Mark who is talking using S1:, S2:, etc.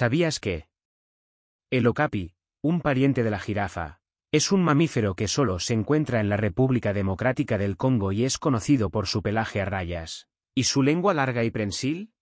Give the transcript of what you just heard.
S1: ¿Sabías que? El okapi, un pariente de la jirafa, es un mamífero que solo se encuentra en la República Democrática del Congo y es conocido por su pelaje a rayas. ¿Y su lengua larga y prensil?